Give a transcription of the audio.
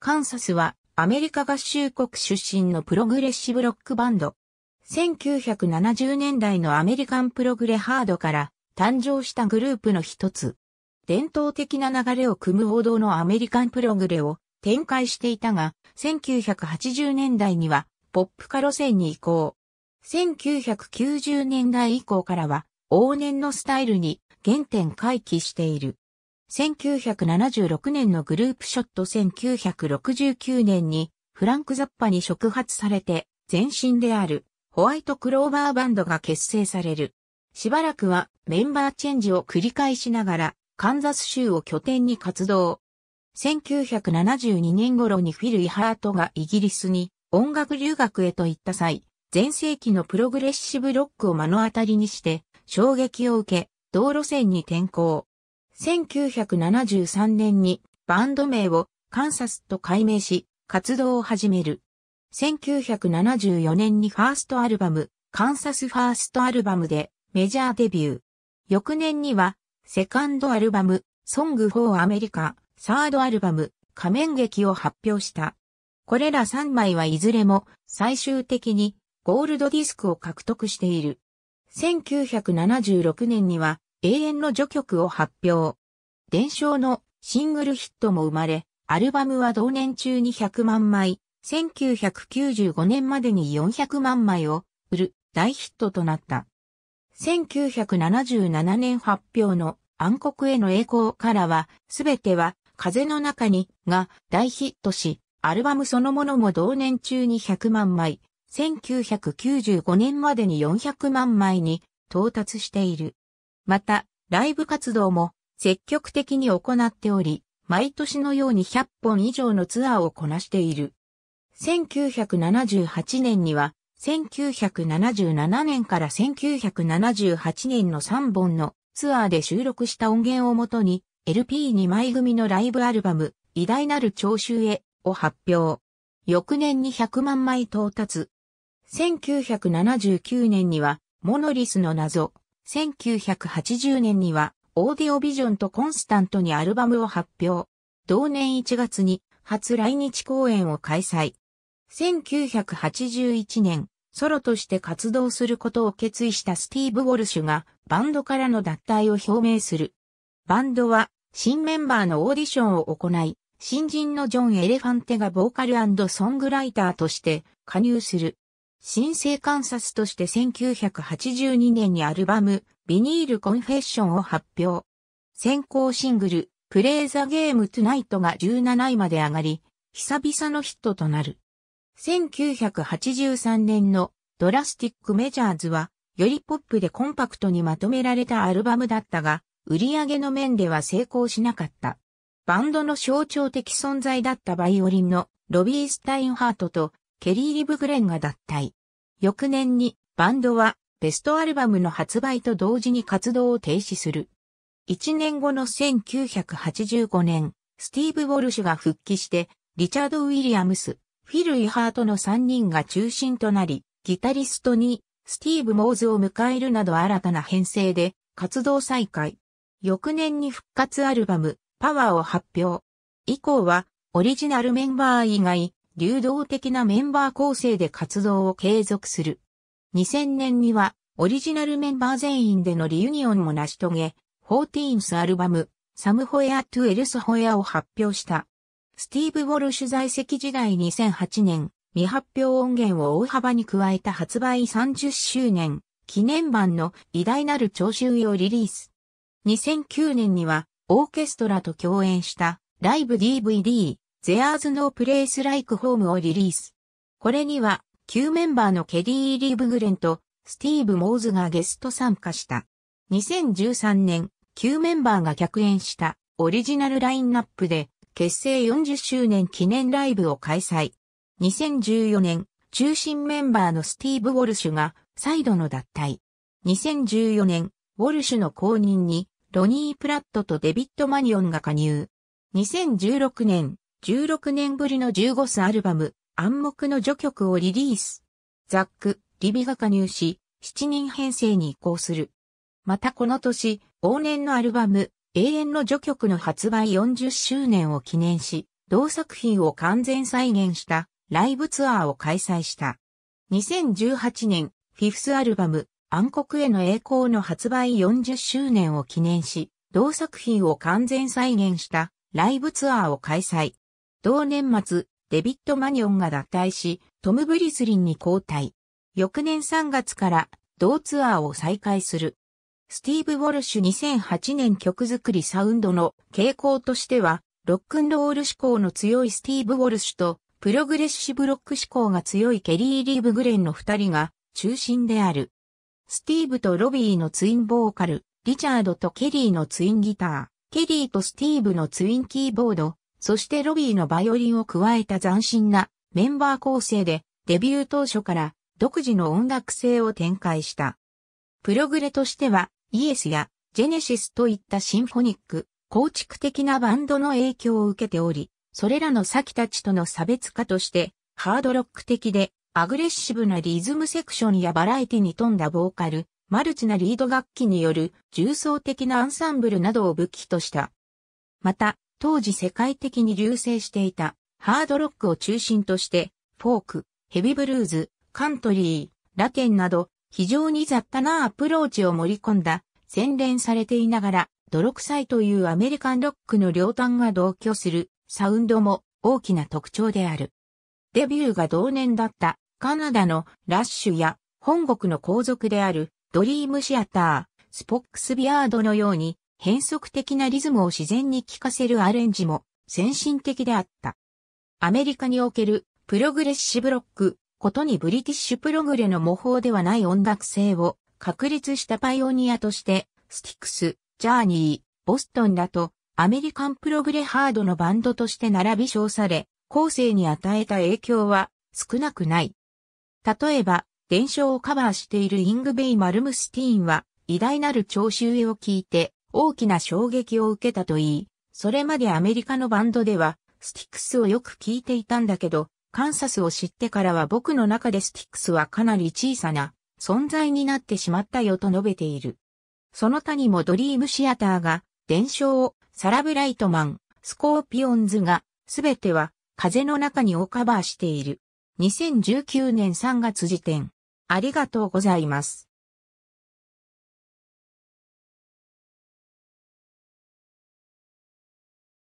カンサスはアメリカ合衆国出身のプログレッシブロックバンド。1970年代のアメリカンプログレハードから誕生したグループの一つ。伝統的な流れを組む王道のアメリカンプログレを展開していたが、1980年代にはポップ化路線に移行。1990年代以降からは往年のスタイルに原点回帰している。1976年のグループショット1969年にフランク・ザッパに触発されて前身であるホワイトクローバーバンドが結成される。しばらくはメンバーチェンジを繰り返しながらカンザス州を拠点に活動。1972年頃にフィル・イハートがイギリスに音楽留学へと行った際、前世紀のプログレッシブロックを目の当たりにして衝撃を受け、道路線に転向。1973年にバンド名をカンサスと改名し、活動を始める。1974年にファーストアルバム、カンサスファーストアルバムでメジャーデビュー。翌年には、セカンドアルバム、ソング・フォー・アメリカ、サードアルバム、仮面劇を発表した。これら3枚はいずれも最終的にゴールドディスクを獲得している。1976年には永遠の序曲を発表。伝承のシングルヒットも生まれ、アルバムは同年中に100万枚、1995年までに400万枚を売る大ヒットとなった。1977年発表の暗黒への栄光からは、すべては風の中にが大ヒットし、アルバムそのものも同年中に100万枚、1995年までに400万枚に到達している。また、ライブ活動も積極的に行っており、毎年のように100本以上のツアーをこなしている。1978年には、1977年から1978年の3本のツアーで収録した音源をもとに、LP2 枚組のライブアルバム、偉大なる聴衆へを発表。翌年に100万枚到達。1979年には、モノリスの謎、1980年には、オーディオビジョンとコンスタントにアルバムを発表。同年1月に、初来日公演を開催。1981年、ソロとして活動することを決意したスティーブ・ウォルシュがバンドからの脱退を表明する。バンドは新メンバーのオーディションを行い、新人のジョン・エレファンテがボーカルソングライターとして加入する。新生観察として1982年にアルバム、ビニールコンフェッションを発表。先行シングル、プレイザゲームトゥナイトが17位まで上がり、久々のヒットとなる。1983年のドラスティックメジャーズは、よりポップでコンパクトにまとめられたアルバムだったが、売り上げの面では成功しなかった。バンドの象徴的存在だったバイオリンのロビー・スタインハートとケリー・リブグレンが脱退。翌年にバンドはベストアルバムの発売と同時に活動を停止する。1年後の1985年、スティーブ・ウォルシュが復帰して、リチャード・ウィリアムス、フィル・イハートの3人が中心となり、ギタリストにスティーブ・モーズを迎えるなど新たな編成で活動再開。翌年に復活アルバム、パワーを発表。以降は、オリジナルメンバー以外、流動的なメンバー構成で活動を継続する。2000年には、オリジナルメンバー全員でのリユニオンも成し遂げ、14th アルバム、サムホエア・トゥ・エルス・ホエアを発表した。スティーブ・ウォルシュ在籍時代2008年、未発表音源を大幅に加えた発売30周年、記念版の偉大なる聴衆をリリース。2009年には、オーケストラと共演したライブ DVD、There's No Place Like Home をリリース。これには、旧メンバーのケリー・リーブグレンとスティーブ・モーズがゲスト参加した。2013年、旧メンバーが客演したオリジナルラインナップで結成40周年記念ライブを開催。2014年、中心メンバーのスティーブ・ウォルシュが再度の脱退。2014年、ウォルシュの後任にロニー・プラットとデビット・マニオンが加入。2016年、16年ぶりの15スアルバム、暗黙の序曲をリリース。ザック、リビが加入し、7人編成に移行する。またこの年、往年のアルバム、永遠の序曲の発売40周年を記念し、同作品を完全再現したライブツアーを開催した。2018年、フィフスアルバム、暗黒への栄光の発売40周年を記念し、同作品を完全再現したライブツアーを開催。同年末、デビッド・マニオンが脱退し、トム・ブリスリンに交代。翌年3月から同ツアーを再開する。スティーブ・ウォルシュ2008年曲作りサウンドの傾向としては、ロックンロール志向の強いスティーブ・ウォルシュと、プログレッシブロック志向が強いケリー・リーブ・グレンの二人が中心である。スティーブとロビーのツインボーカル、リチャードとケリーのツインギター、ケリーとスティーブのツインキーボード、そしてロビーのバイオリンを加えた斬新なメンバー構成でデビュー当初から独自の音楽性を展開した。プログレとしてはイエスやジェネシスといったシンフォニック、構築的なバンドの影響を受けており、それらの先たちとの差別化として、ハードロック的でアグレッシブなリズムセクションやバラエティに富んだボーカル、マルチなリード楽器による重層的なアンサンブルなどを武器とした。また、当時世界的に流星していたハードロックを中心として、フォーク、ヘビブルーズ、カントリー、ラテンなど非常に雑多なアプローチを盛り込んだ、洗練されていながら、泥臭いというアメリカンロックの両端が同居するサウンドも大きな特徴である。デビューが同年だったカナダのラッシュや本国の皇族であるドリームシアター、スポックスビアードのように変則的なリズムを自然に聴かせるアレンジも先進的であった。アメリカにおけるプログレッシブロック、ことにブリティッシュプログレの模倣ではない音楽性を確立したパイオニアとして、スティクス、ジャーニー、ボストンらとアメリカンプログレハードのバンドとして並び称され、後世に与えた影響は少なくない。例えば、伝承をカバーしているイングベイ・マルムスティーンは、偉大なる聴衆へを聞いて、大きな衝撃を受けたといい、それまでアメリカのバンドでは、スティックスをよく聴いていたんだけど、カンサスを知ってからは僕の中でスティックスはかなり小さな存在になってしまったよと述べている。その他にもドリームシアターが伝承をサラブライトマン、スコーピオンズがすべては風の中にをカバーしている。2019年3月時点。ありがとうございます。